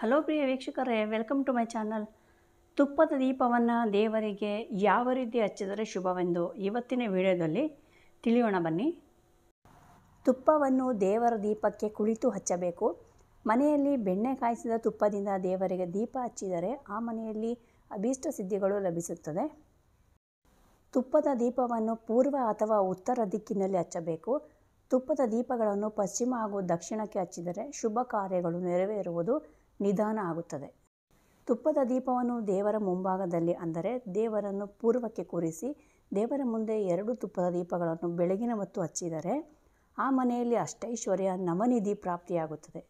hello ಪ್ರಿಯ ವೀಕ್ಷಕರೇ welcome to my channel ತುಪ್ಪದ ದೀಪವನ್ನು ದೇವರಿಗೆ ಯಾವ ರೀತಿ ಹಚ್ಚಿದರೆ ಶುಭವೆಂದು ಇವತ್ತಿನ ವಿಡಿಯೋದಲ್ಲಿ ತಿಳಿಯೋಣ ಬನ್ನಿ ತುಪ್ಪವನ್ನು ದೇವರ ದೀಪಕ್ಕೆ ಕುಳಿತು ಹಚ್ಚಬೇಕು ಮನೆಯಲ್ಲಿ ಬೆಣ್ಣೆ ಕಾಯಿಸಿದ ತುಪ್ಪದಿಂದ ದೇವರಿಗೆ ದೀಪ ಹಚ್ಚಿದರೆ ಆ ಮನೆಯಲ್ಲಿ ಅಭೀಷ್ಟ ಸಿದ್ಧಿಗಳು ಲಭಿಸುತ್ತದೆ ತುಪ್ಪದ ದೀಪವನ್ನು ಪೂರ್ವ ಅಥವಾ ಉತ್ತರ ದಿಕ್ಕಿನಲ್ಲಿ ಹಚ್ಚಬೇಕು ತುಪ್ಪದ ದೀಪಗಳನ್ನು ಪಶ್ಚಿಮ ಹಾಗೂ ದಕ್ಷಿಣಕ್ಕೆ ಹಚ್ಚಿದರೆ ಶುಭ ಕಾರ್ಯಗಳು ನೆರವೇರುವುದು ನಿಧಾನ ಆಗುತ್ತದೆ ತುಪ್ಪದ ದೀಪವನ್ನು ದೇವರ ಮುಂಭಾಗದಲ್ಲಿ ಅಂದರೆ ದೇವರನ್ನು ಪೂರ್ವಕ್ಕೆ ಕೂರಿಸಿ ದೇವರ ಮುಂದೆ ಎರಡು ತುಪ್ಪದ ದೀಪಗಳನ್ನು ಬೆಳಗಿನ ಹೊತ್ತು ಹಚ್ಚಿದರೆ ಆ ಮನೆಯಲ್ಲಿ ಅಷ್ಟೈಶ್ವರ್ಯ ನಮನಿಧಿ ಪ್ರಾಪ್ತಿಯಾಗುತ್ತದೆ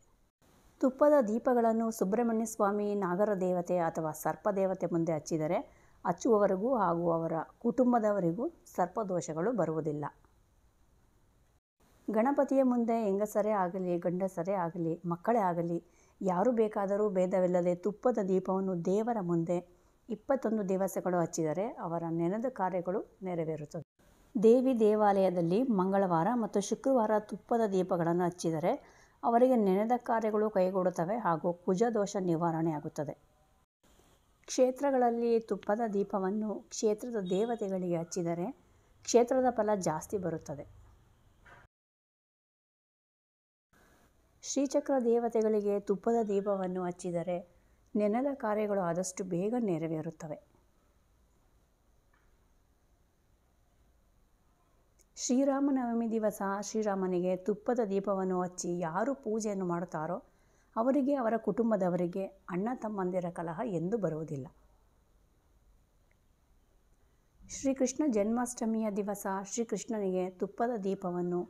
ತುಪ್ಪದ ದೀಪಗಳನ್ನು ಸುಬ್ರಹ್ಮಣ್ಯ ಸ್ವಾಮಿ ನಾಗರ ದೇವತೆ ಅಥವಾ ಸರ್ಪ ದೇವತೆ ಮುಂದೆ ಹಚ್ಚಿದರೆ ಹಚ್ಚುವವರೆಗೂ ಹಾಗೂ ಅವರ ಕುಟುಂಬದವರಿಗೂ ಸರ್ಪದೋಷಗಳು ಬರುವುದಿಲ್ಲ ಗಣಪತಿಯ ಮುಂದೆ ಹೆಂಗಸರೇ ಆಗಲಿ ಗಂಡಸರೇ ಆಗಲಿ ಮಕ್ಕಳೇ ಆಗಲಿ ಯಾರು ಬೇಕಾದರೂ ಭೇದವಿಲ್ಲದೆ ತುಪ್ಪದ ದೀಪವನ್ನು ದೇವರ ಮುಂದೆ ಇಪ್ಪತ್ತೊಂದು ದಿವಸಗಳು ಹಚ್ಚಿದರೆ ಅವರ ನೆನೆದ ಕಾರ್ಯಗಳು ನೆರವೇರುತ್ತದೆ ದೇವಿ ದೇವಾಲಯದಲ್ಲಿ ಮಂಗಳವಾರ ಮತ್ತು ಶುಕ್ರವಾರ ತುಪ್ಪದ ದೀಪಗಳನ್ನು ಹಚ್ಚಿದರೆ ಅವರಿಗೆ ನೆನೆದ ಕಾರ್ಯಗಳು ಕೈಗೊಡುತ್ತವೆ ಹಾಗೂ ಕುಜದೋಷ ನಿವಾರಣೆಯಾಗುತ್ತದೆ ಕ್ಷೇತ್ರಗಳಲ್ಲಿ ತುಪ್ಪದ ದೀಪವನ್ನು ಕ್ಷೇತ್ರದ ದೇವತೆಗಳಿಗೆ ಹಚ್ಚಿದರೆ ಕ್ಷೇತ್ರದ ಫಲ ಜಾಸ್ತಿ ಬರುತ್ತದೆ ಶ್ರೀಚಕ್ರ ದೇವತೆಗಳಿಗೆ ತುಪ್ಪದ ದೀಪವನ್ನು ಹಚ್ಚಿದರೆ ನೆನದ ಕಾರ್ಯಗಳು ಆದಷ್ಟು ಬೇಗ ನೆರವೇರುತ್ತವೆ ಶ್ರೀರಾಮನವಮಿ ದಿವಸ ಶ್ರೀರಾಮನಿಗೆ ತುಪ್ಪದ ದೀಪವನ್ನು ಹಚ್ಚಿ ಯಾರು ಪೂಜೆಯನ್ನು ಮಾಡುತ್ತಾರೋ ಅವರಿಗೆ ಅವರ ಕುಟುಂಬದವರಿಗೆ ಅಣ್ಣ ತಮ್ಮಂದಿರ ಕಲಹ ಎಂದು ಬರುವುದಿಲ್ಲ ಶ್ರೀಕೃಷ್ಣ ಜನ್ಮಾಷ್ಟಮಿಯ ದಿವಸ ಶ್ರೀಕೃಷ್ಣನಿಗೆ ತುಪ್ಪದ ದೀಪವನ್ನು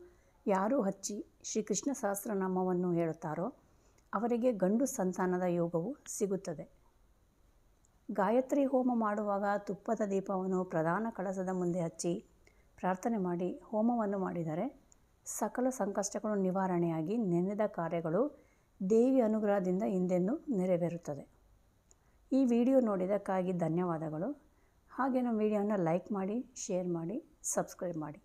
ಯಾರು ಹಚ್ಚಿ ಶ್ರೀಕೃಷ್ಣ ಸಹಸ್ರನಾಮವನ್ನು ಹೇಳುತ್ತಾರೋ ಅವರಿಗೆ ಗಂಡು ಸಂತಾನದ ಯೋಗವು ಸಿಗುತ್ತದೆ ಗಾಯತ್ರಿ ಹೋಮ ಮಾಡುವಾಗ ತುಪ್ಪದ ದೀಪವನ್ನು ಪ್ರಧಾನ ಕಳಸದ ಮುಂದೆ ಹಚ್ಚಿ ಪ್ರಾರ್ಥನೆ ಮಾಡಿ ಹೋಮವನ್ನು ಮಾಡಿದರೆ ಸಕಲ ಸಂಕಷ್ಟಗಳು ನಿವಾರಣೆಯಾಗಿ ನೆನೆದ ಕಾರ್ಯಗಳು ದೇವಿ ಅನುಗ್ರಹದಿಂದ ಹಿಂದೆಂದು ನೆರವೇರುತ್ತದೆ ಈ ವಿಡಿಯೋ ನೋಡಿದಕ್ಕಾಗಿ ಧನ್ಯವಾದಗಳು ಹಾಗೆ ನಮ್ಮ ವಿಡಿಯೋನ ಲೈಕ್ ಮಾಡಿ ಶೇರ್ ಮಾಡಿ ಸಬ್ಸ್ಕ್ರೈಬ್ ಮಾಡಿ